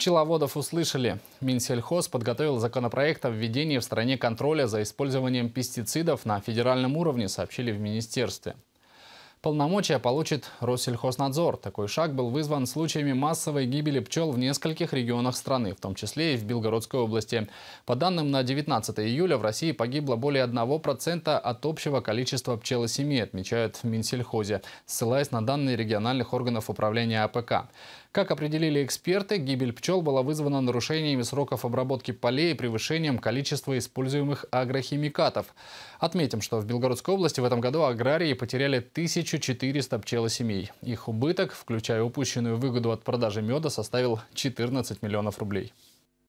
Пчеловодов услышали. Минсельхоз подготовил законопроект о введении в стране контроля за использованием пестицидов на федеральном уровне, сообщили в министерстве. Полномочия получит Россельхознадзор. Такой шаг был вызван случаями массовой гибели пчел в нескольких регионах страны, в том числе и в Белгородской области. По данным на 19 июля в России погибло более 1% от общего количества пчелосемей, отмечают в Минсельхозе, ссылаясь на данные региональных органов управления АПК. Как определили эксперты, гибель пчел была вызвана нарушениями сроков обработки полей и превышением количества используемых агрохимикатов. Отметим, что в Белгородской области в этом году аграрии потеряли 1400 пчелосемей. Их убыток, включая упущенную выгоду от продажи меда, составил 14 миллионов рублей.